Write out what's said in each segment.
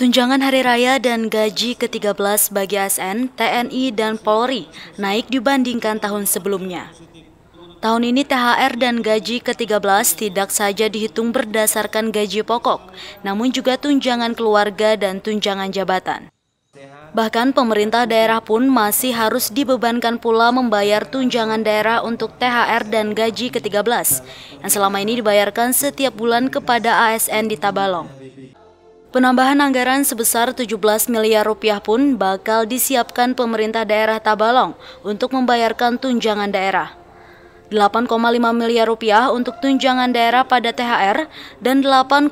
Tunjangan Hari Raya dan gaji ke-13 bagi ASN, TNI, dan Polri naik dibandingkan tahun sebelumnya. Tahun ini THR dan gaji ke-13 tidak saja dihitung berdasarkan gaji pokok, namun juga tunjangan keluarga dan tunjangan jabatan. Bahkan pemerintah daerah pun masih harus dibebankan pula membayar tunjangan daerah untuk THR dan gaji ke-13 yang selama ini dibayarkan setiap bulan kepada ASN di Tabalong. Penambahan anggaran sebesar 17 miliar rupiah pun bakal disiapkan pemerintah daerah Tabalong untuk membayarkan tunjangan daerah. 8,5 miliar rupiah untuk tunjangan daerah pada THR dan 8,5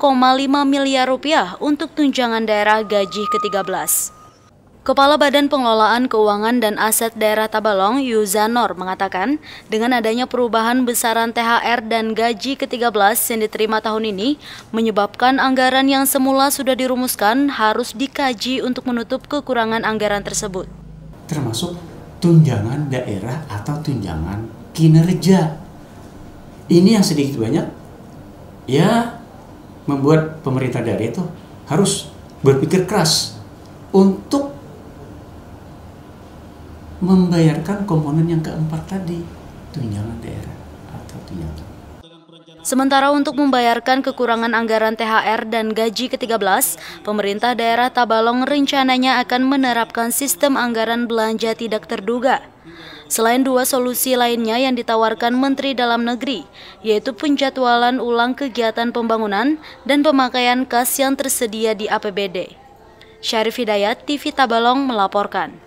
miliar rupiah untuk tunjangan daerah gaji ke-13. Kepala Badan Pengelolaan Keuangan dan Aset Daerah Tabalong, Yuzanor, mengatakan dengan adanya perubahan besaran THR dan gaji ke-13 yang diterima tahun ini menyebabkan anggaran yang semula sudah dirumuskan harus dikaji untuk menutup kekurangan anggaran tersebut. Termasuk tunjangan daerah atau tunjangan kinerja. Ini yang sedikit banyak ya membuat pemerintah daerah itu harus berpikir keras untuk membayarkan komponen yang keempat tadi, tunjangan daerah atau tunjangan. Sementara untuk membayarkan kekurangan anggaran THR dan gaji ke-13, pemerintah daerah Tabalong rencananya akan menerapkan sistem anggaran belanja tidak terduga. Selain dua solusi lainnya yang ditawarkan Menteri Dalam Negeri, yaitu penjadwalan ulang kegiatan pembangunan dan pemakaian kas yang tersedia di APBD. Syarif Hidayat, TV Tabalong melaporkan.